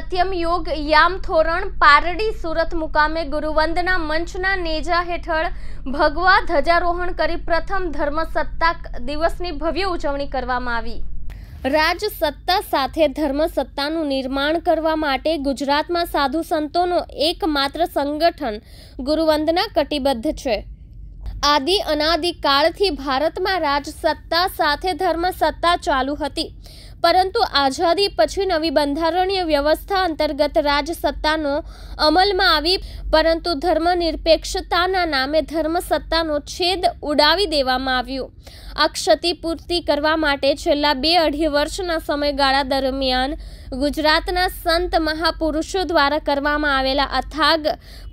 સત્યમ યોગ યામ થોરણ પારડી સુરત મુકામે ગુરુવંદના મંચના નેજા હેઠળ ભગવા ધ્વજારોહણ કરી પ્રથમ ધર્મ સત્તાક દિવસની ભવ્ય ઉજવણી કરવામાં આવી રાજસત્તા સાથે ધર્મસત્તાનું નિર્માણ કરવા માટે ગુજરાતમાં સાધુ સંતોનો એકમાત્ર સંગઠન ગુરુવંદના કટિબદ્ધ છે આદિ અનાદિ કાળથી ભારતમાં રાજસત્તા સાથે ધર્મસત્તા ચાલુ હતી પરંતુ આઝાદી પછી નવી બંધારણીય વ્યવસ્થા અંતર્ગત રાજસત્તાનો અમલમાં આવી પરંતુ ધર્મનિરપેક્ષતાના નામે ધર્મસત્તાનો છેદ ઉડાવી દેવામાં આવ્યો આ ક્ષતિપૂર્તિ કરવા માટે છેલ્લા બે અઢી વર્ષના સમયગાળા દરમિયાન ગુજરાતના સંત મહાપુરુષો દ્વારા કરવામાં આવેલા અથાગ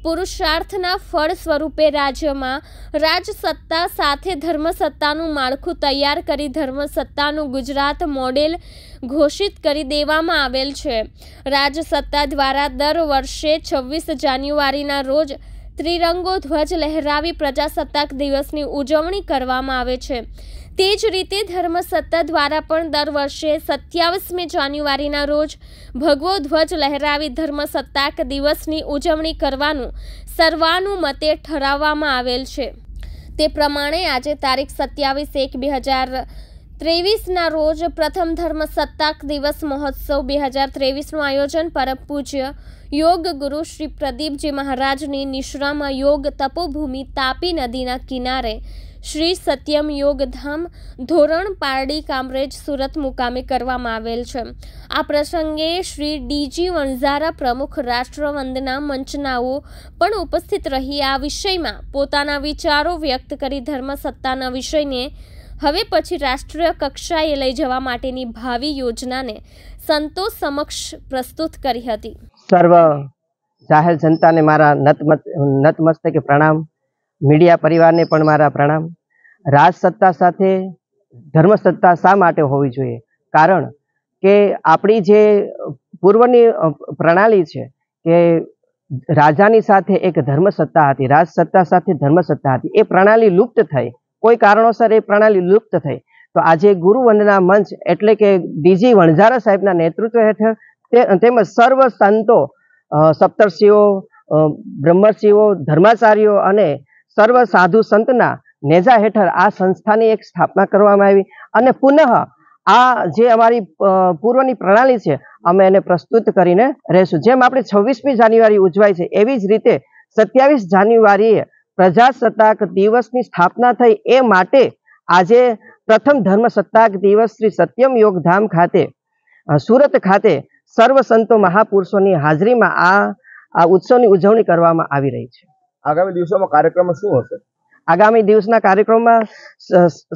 પુરુષાર્થના ફળ સ્વરૂપે રાજ્યમાં રાજસત્તા સાથે ધર્મસત્તાનું માળખું તૈયાર કરી ધર્મસત્તાનું ગુજરાત મોડેલ ઘોષિત કરી દેવામાં આવેલ છે રાજસત્તા દ્વારા દર વર્ષે છવ્વીસ જાન્યુઆરીના રોજ ત્રિરંગો ધ્વજ લહેરાવી પ્રજાસત્તાક દિવસની ઉજવણી કરવામાં આવે છે તે જ રીતે ધર્મસત્તા દ્વારા પણ દર વર્ષે સત્યાવીસમી જાન્યુઆરીના રોજ ભગવો ધ્વજ લહેરાવી ધર્મસત્તાક દિવસની ઉજવણી કરવાનું સર્વાનુમતે ઠરાવવામાં આવેલ છે તે પ્રમાણે આજે તારીખ સત્યાવીસ એક બે હજાર ત્રેવીસના રોજ પ્રથમ ધર્મ સત્તાક દિવસ મહોત્સવ બે હજાર ત્રેવીસનું આયોજન પરમ પૂજ્ય યોગ ગુરુ શ્રી પ્રદીપજી મહારાજની નિશ્રામ યોગ તપોભૂમિ તાપી નદીના કિનારે શ્રી સત્યમ યોગધામ ધોરણ પારડી કામરેજ સુરત મુકામે કરવામાં આવેલ છે આ પ્રસંગે શ્રી ડીજી વણઝારા પ્રમુખ રાષ્ટ્રવંદના મંચનાઓ પણ ઉપસ્થિત રહી આ વિષયમાં પોતાના વિચારો વ્યક્ત કરી ધર્મસત્તાના વિષયને હવે પછી રાષ્ટ્રીય કક્ષાએ લઈ જવા માટેની ભાવિ યોજનાને સંતોષ સમક્ષ પ્રસ્તુત કરી હતી સર્વ જાહેર જનતાને મારા નતમસ્તકે પ્રણામ મીડિયા પરિવારને પણ મારા પ્રણામ રાજસત્તા સાથે ધર્મસત્તા શા માટે હોવી જોઈએ કારણ કે આપણી જે પૂર્વની પ્રણાલી છે કે રાજાની સાથે એક ધર્મસત્તા હતી રાજસત્તા સાથે ધર્મસત્તા હતી એ પ્રણાલી લુપ્ત થઈ કોઈ કારણોસર એ પ્રણાલી લુપ્ત થઈ તો આજે ગુરુવંદના મંચ એટલે કે ડીજી વણઝારા સાહેબના નેતૃત્વ હેઠળ તેમજ સર્વ સંતો સપ્તર્ષિઓ બ્રહ્મર્ષિઓ ધર્માચાર્યો અને સર્વ સાધુ સંતના નેજા હેઠળ આ સંસ્થાની એક સ્થાપના કરવામાં આવી અને પુનઃ આ જે અમારી પૂર્વની પ્રણાલી છે અમે એને પ્રસ્તુત કરીને રહેશું જેમ આપણે છવ્વીસમી જાન્યુઆરી ઉજવાય છે એવી જ રીતે સત્યાવીસ જાન્યુઆરીએ પ્રજાસત્તાક દિવસની સ્થાપના થઈ એ માટે આજે પ્રથમ ધર્મસત્તાક દિવસ શ્રી સત્યમ યોગધામ ખાતે સુરત ખાતે સર્વ સંતો મહાપુરુષોની હાજરીમાં આ આ ઉત્સવની ઉજવણી કરવામાં આવી રહી છે આગામી દિવસોમાં કાર્યક્રમ શું હશે આગામી દિવસના કાર્યક્રમમાં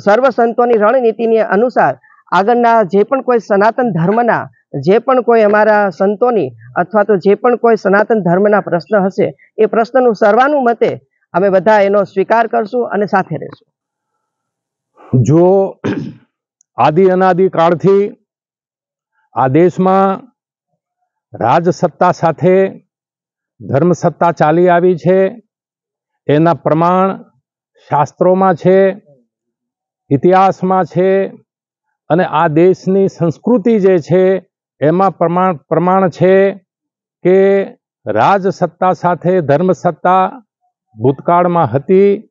સર્વ સંતોની રણનીતિની અનુસાર આગળના જે પણ કોઈ સનાતન ધર્મના જે પણ કોઈ અમારા સંતોની અથવા તો જે પણ કોઈ સનાતન ધર્મના પ્રશ્ન હશે એ પ્રશ્નનું સર્વાનુમતે મતે અમે બધા એનો સ્વીકાર કરશું અને સાથે રહેશું જો આદિ અનાદિ કાળથી આ દેશમાં રાજસત્તા સાથે ધર્મ સત્તા ચાલી આવી છે એના પ્રમાણ શાસ્ત્રોમાં છે ઇતિહાસમાં છે અને આ દેશની સંસ્કૃતિ જે છે એમાં પ્રમાણ પ્રમાણ છે કે રાજસત્તા સાથે ધર્મ સત્તા ભૂતકાળમાં હતી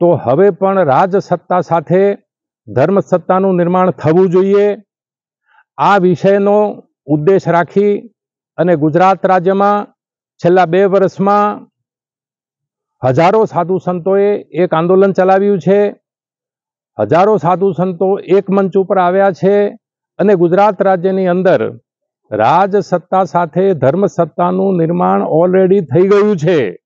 તો હવે પણ રાજસત્તા સાથે ધર્મસત્તાનું નિર્માણ થવું જોઈએ આ વિષયનો ઉદ્દેશ રાખી અને ગુજરાત રાજ્યમાં છેલ્લા બે વર્ષમાં હજારો સાધુ સંતોએ એક આંદોલન ચલાવ્યું છે હજારો સાધુ સંતો એક મંચ ઉપર આવ્યા છે અને ગુજરાત રાજ્યની અંદર રાજસત્તા સાથે ધર્મસત્તાનું નિર્માણ ઓલરેડી થઈ ગયું છે